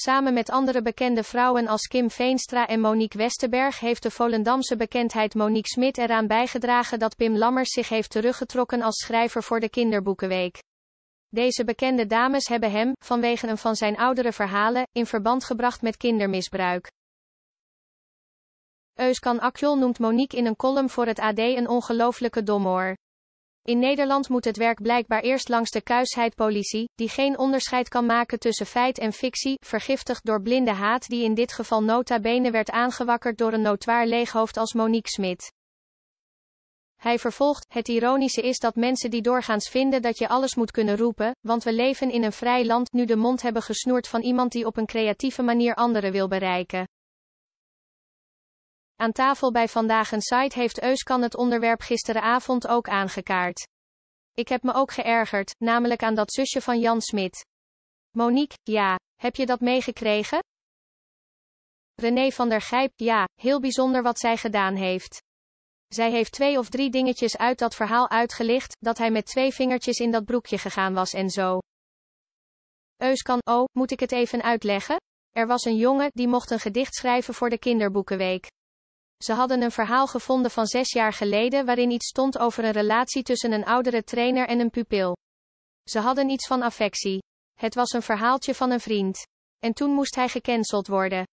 Samen met andere bekende vrouwen als Kim Veenstra en Monique Westerberg heeft de Volendamse bekendheid Monique Smit eraan bijgedragen dat Pim Lammers zich heeft teruggetrokken als schrijver voor de Kinderboekenweek. Deze bekende dames hebben hem, vanwege een van zijn oudere verhalen, in verband gebracht met kindermisbruik. Euskan Akjol noemt Monique in een column voor het AD een ongelooflijke domoor. In Nederland moet het werk blijkbaar eerst langs de kuisheidpolitie, die geen onderscheid kan maken tussen feit en fictie, vergiftigd door blinde haat die in dit geval nota bene werd aangewakkerd door een notoir leeghoofd als Monique Smit. Hij vervolgt, het ironische is dat mensen die doorgaans vinden dat je alles moet kunnen roepen, want we leven in een vrij land, nu de mond hebben gesnoerd van iemand die op een creatieve manier anderen wil bereiken. Aan tafel bij Vandaag een site heeft Euskan het onderwerp gisteravond ook aangekaart. Ik heb me ook geërgerd, namelijk aan dat zusje van Jan Smit. Monique, ja, heb je dat meegekregen? René van der Gijp, ja, heel bijzonder wat zij gedaan heeft. Zij heeft twee of drie dingetjes uit dat verhaal uitgelicht, dat hij met twee vingertjes in dat broekje gegaan was en zo. Euskan, oh, moet ik het even uitleggen? Er was een jongen die mocht een gedicht schrijven voor de kinderboekenweek. Ze hadden een verhaal gevonden van zes jaar geleden waarin iets stond over een relatie tussen een oudere trainer en een pupil. Ze hadden iets van affectie. Het was een verhaaltje van een vriend. En toen moest hij gecanceld worden.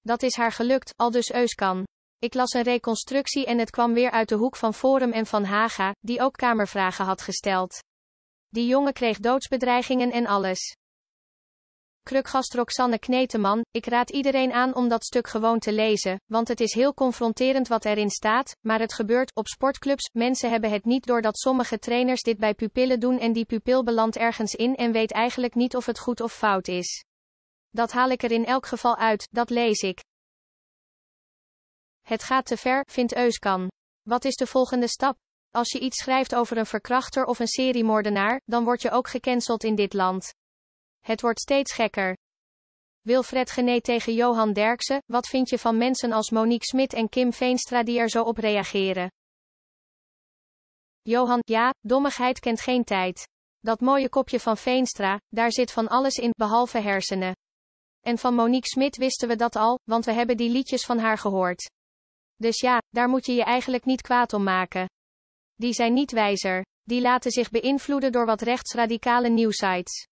Dat is haar gelukt, al dus Euskan. Ik las een reconstructie en het kwam weer uit de hoek van Forum en van Haga, die ook kamervragen had gesteld. Die jongen kreeg doodsbedreigingen en alles. Krukgast Roxanne Kneteman, ik raad iedereen aan om dat stuk gewoon te lezen, want het is heel confronterend wat erin staat, maar het gebeurt op sportclubs, mensen hebben het niet door dat sommige trainers dit bij pupillen doen en die pupil belandt ergens in en weet eigenlijk niet of het goed of fout is. Dat haal ik er in elk geval uit, dat lees ik. Het gaat te ver, vindt Euskan. Wat is de volgende stap? Als je iets schrijft over een verkrachter of een seriemoordenaar, dan word je ook gecanceld in dit land. Het wordt steeds gekker. Wilfred geneet tegen Johan Derksen, wat vind je van mensen als Monique Smit en Kim Veenstra die er zo op reageren? Johan, ja, dommigheid kent geen tijd. Dat mooie kopje van Veenstra, daar zit van alles in, behalve hersenen. En van Monique Smit wisten we dat al, want we hebben die liedjes van haar gehoord. Dus ja, daar moet je je eigenlijk niet kwaad om maken. Die zijn niet wijzer. Die laten zich beïnvloeden door wat rechtsradicale nieuwsites.